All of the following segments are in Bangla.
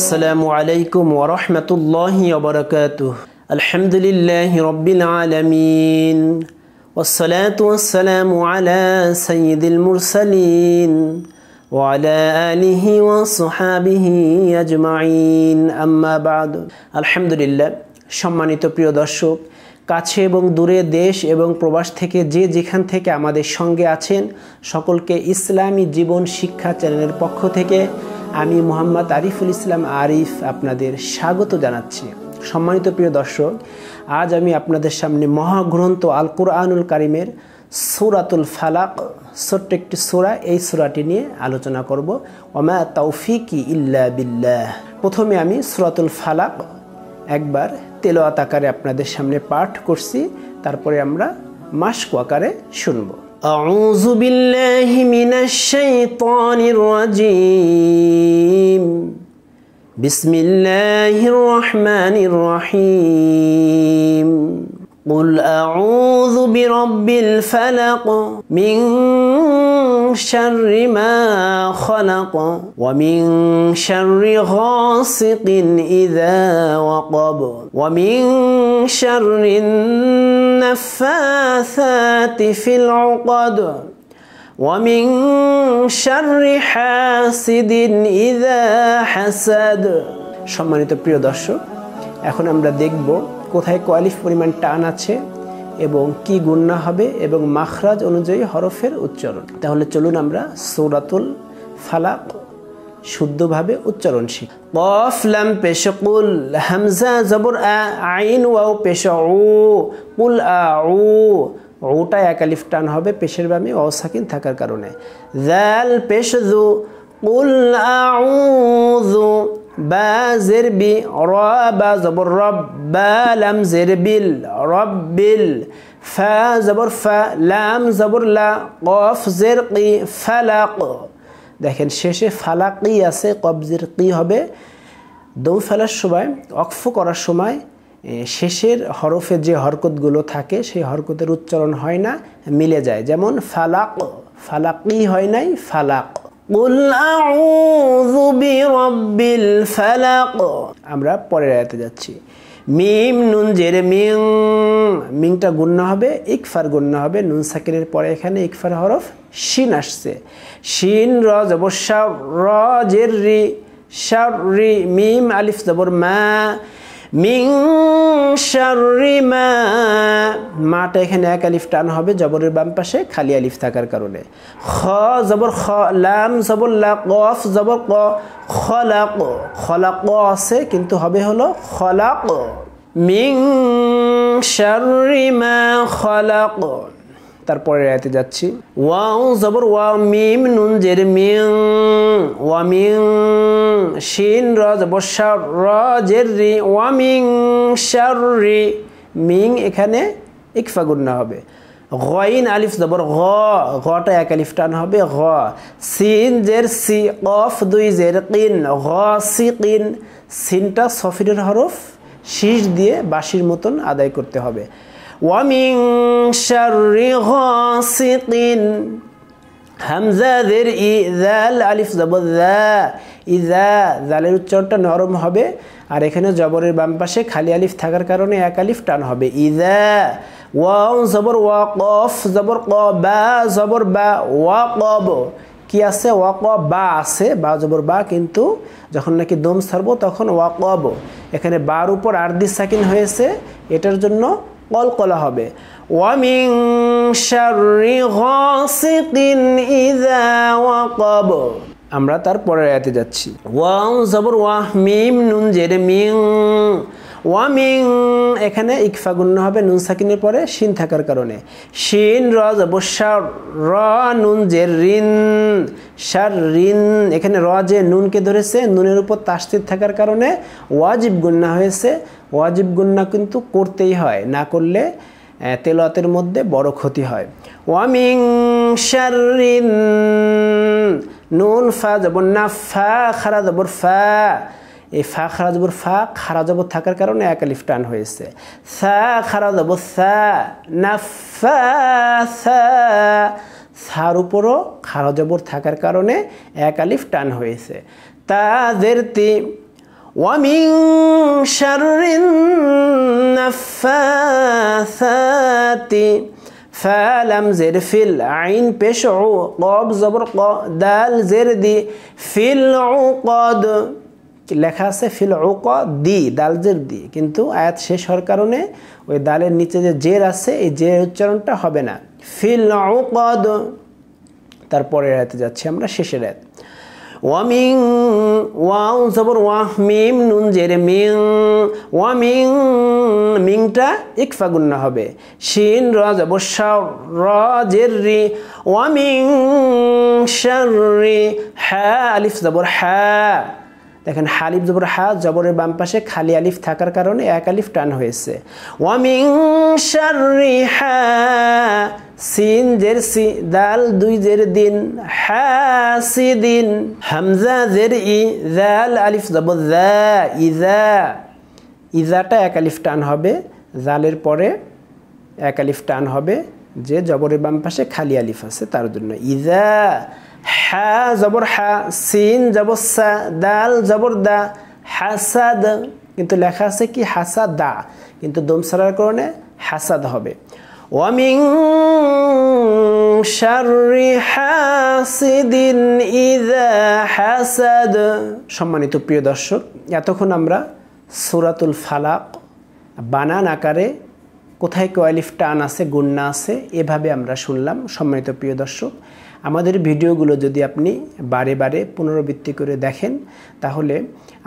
السلام عليكم ورحمة الله وبركاته الحمد لله رب العالمين والصلاة والسلام على سيد المرسلين وعلى آله وصحابه أجمعين أما بعد الحمد لله সম্মানিত প্রিয় দর্শক কাছে এবং দূরে দেশ এবং প্রবাস থেকে যে যেখান থেকে আমাদের সঙ্গে আছেন সকলকে ইসলামী জীবন শিক্ষা চ্যানেলের পক্ষ থেকে আমি মোহাম্মদ আরিফুল ইসলাম আরিফ আপনাদের স্বাগত জানাচ্ছি সম্মানিত প্রিয় দর্শক আজ আমি আপনাদের সামনে মহাগ্রন্থ আল কুরআনুল কারিমের সুরাতুল ফালাক ছোট্ট একটি সোরা এই সোরাটি নিয়ে আলোচনা করব ওমা তৌফিকি ইল্লা বিল্লাহ প্রথমে আমি সুরাতুল ফালাক একবার তেলোয়াত আকারে আপনাদের সামনে পাঠ করছি তারপরে আমরা মাস্ক আকারে শুনব أعوذ بالله من الشيطان الرجيم بسم الله الرحمن الرحيم قل أعوذ برب الفلق من شر ما خلق ومن شر غاسق إذا وقب ومن شر النفاثات في العقد ومن شر حاسد إذا حسد সম্মানিত প্রিয় দর্শক এখন আমরা দেখব কোথায় কোয়ালিফ পরিমাণ টান আছে এবং কি গুন্না হবে এবং মাখরাজ অনুযায়ী হরফের উচ্চারণ তাহলে চলুন আমরা সৌরাতুল ফালাক শুদ্ধভাবে উচ্চারণ শিখি কফ লাম পেশকুল হামজা জবর আইন ওয়াও পেশ কুল আউ ওটা একালিফ টান হবে পেশের বামে অসাকিন থাকার কারণে জাল পেশ কুল আউ ربا زر بي رابا زبر ربا لم زر بل ربل فا زبر فا لام زبر لا قف زرقي فلق দেখেন শেষে ফালাকি আছে কবজির কি হবে দৌ ফেলার সময় অক্ফ করার সময় শেষের হরফে যে হরকতগুলো থাকে সেই হরকতের উচ্চারণ হয় না মিলে যায় যেমন ফালাক ফালাকি হয় নাই ফালাক আমরা পরের আয়াতে যাচ্ছি মিম নুন জের মিং মিংটা গুণ্য হবে ইকফার গুণ্য হবে নুন সাকিরের পরে এখানে ইকফার হরফ শিন আসছে শিন র জবর সাব র জের রি মিম আলিফ জবর মা মিং শারিমা মাটা এখানে এক আলিফ টান হবে জবরের বাম পাশে খালি আলিফ থাকার কারণে খ জবর খ লাম জবর লা কফ জবর ক খলাক খলাক আছে কিন্তু হবে হলো খলাক মিং শারিমা খলাক তারপরে আয়াতে যাচ্ছি ওয়াও জবর ওয়া মিম নুন জের মিং ওয়া মিং শিন র জবর র জের রি ওয়া মিং রি মিং এখানে ইকফাগুন্না হবে গইন আলিফ জবর গ গটা এক আলিফ টান হবে গ সিন জের সি অফ দুই জের কিন গ সি কিন সিনটা সফিরের হরফ শীষ দিয়ে বাঁশির মতন আদায় করতে হবে ومن شر غاسق হামজা দের ইজাল আলিফ জবদা ইজা জালের উচ্চারণটা নরম হবে আর এখানে জবরের বাম পাশে খালি আলিফ থাকার কারণে এক আলিফ টান হবে ইদা ওয়াও জবর ওয়া জবর ক বা জবর বা ওয়া কি আছে ওয়াক বা আছে বা জবর বা কিন্তু যখন নাকি দম ছাড়বো তখন ওয়াকব এখানে বার উপর আর্দি সাকিন হয়েছে এটার জন্য কলকলা হবে ওয়ামিং শাররি গাসিকিন ইযা ওয়াকাব আমরা তারপরে পরের আয়াতে যাচ্ছি ওয়া জবর ওয়া মিম নুন জের মিং ওয়ামিং এখানে ইকফা গুণ্য হবে নুন সাকিনের পরে শিন থাকার কারণে শিন র জবসা র নুন যে ঋণ সার ঋণ এখানে র যে নুনকে ধরেছে নুনের উপর তাস্তির থাকার কারণে ওয়াজিব গুণ্যা হয়েছে ওয়াজিব গুণ্যা কিন্তু করতেই হয় না করলে তেলতের মধ্যে বড় ক্ষতি হয় ওয়ামিং শারিন নুন ফা যাব না ফা খারা যাব ফা এই ফা খারাজবুর ফা খারাজবর থাকার কারণে এক আলিফ টান হয়েছে সা খারাজবর সা নাফা সার উপরও খারাজবর থাকার কারণে এক আলিফ টান হয়েছে তা শারুরিন নাফাসাতি ফালাম জের ফিল আইন পেশ ও কব জবর ক দাল জের দি ফিল ও কদ লেখা আছে ফিল ওক দি দাল জের দি কিন্তু আয়াত শেষ হওয়ার কারণে ওই দালের নিচে যে জের আছে এই জের উচ্চারণটা হবে না ফিল ওকদ তারপরের আয়াতে যাচ্ছি আমরা শেষের আয়াত ওয়ামিং ওয়াউ জবর ওয়াহ মিম নুন জেরে মিং ওয়ামিং মিংটা ইকফাগুন্না হবে শিন র জবর র জের রি ওয়ামিং শার হ্যাঁ আলিফ জবর হ্যাঁ দেখেন হালিফ জবর হা জবরের বাম পাশে খালি আলিফ থাকার কারণে এক আলিফ টান হয়েছে ওয়ামিং শারি হা সিন জের সি দাল দুই জের দিন সি দিন হামজা জের ই জাল আলিফ জবর জা ইজা ইজাটা এক আলিফ টান হবে জালের পরে এক আলিফ টান হবে যে জবরের বাম পাশে খালি আলিফ আছে তার জন্য ইজা হ্যা জবর হ্যা সিন জবর সা দাল জবর দা হাসাদ কিন্তু লেখা আছে কি হাসাদা কিন্তু দমসারার কারণে হাসাদ হবে ওয়ামিং শারি হাসিদিন ইদা হাসাদ সম্মানিত প্রিয় দর্শক এতক্ষণ আমরা সুরাতুল ফালাক বানান আকারে কোথায় কয়ালিফ টান আছে গুন্না আছে এভাবে আমরা শুনলাম সম্মানিত প্রিয় দর্শক আমাদের ভিডিওগুলো যদি আপনি বারে বারে পুনরাবৃত্তি করে দেখেন তাহলে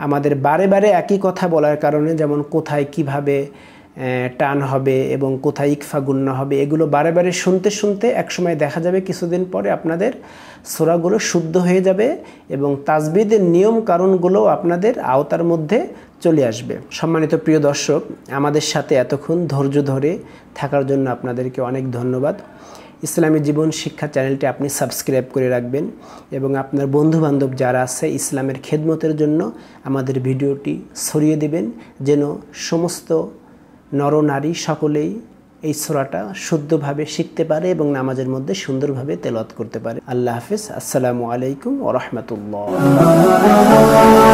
আমাদের বারে বারে একই কথা বলার কারণে যেমন কোথায় কিভাবে টান হবে এবং কোথায় ইকফা গুণ্য হবে এগুলো বারে বারে শুনতে শুনতে একসময় দেখা যাবে কিছুদিন পরে আপনাদের সোরাগুলো শুদ্ধ হয়ে যাবে এবং তাজবিদের নিয়ম কারণগুলো আপনাদের আওতার মধ্যে চলে আসবে সম্মানিত প্রিয় দর্শক আমাদের সাথে এতক্ষণ ধৈর্য ধরে থাকার জন্য আপনাদেরকে অনেক ধন্যবাদ ইসলামী জীবন শিক্ষা চ্যানেলটি আপনি সাবস্ক্রাইব করে রাখবেন এবং আপনার বন্ধুবান্ধব যারা আছে ইসলামের খেদমতের জন্য আমাদের ভিডিওটি ছড়িয়ে দেবেন যেন সমস্ত নরনারী সকলেই এই সোরাটা শুদ্ধভাবে শিখতে পারে এবং নামাজের মধ্যে সুন্দরভাবে তেলত করতে পারে আল্লাহ হাফিজ আসসালামু আলাইকুম ও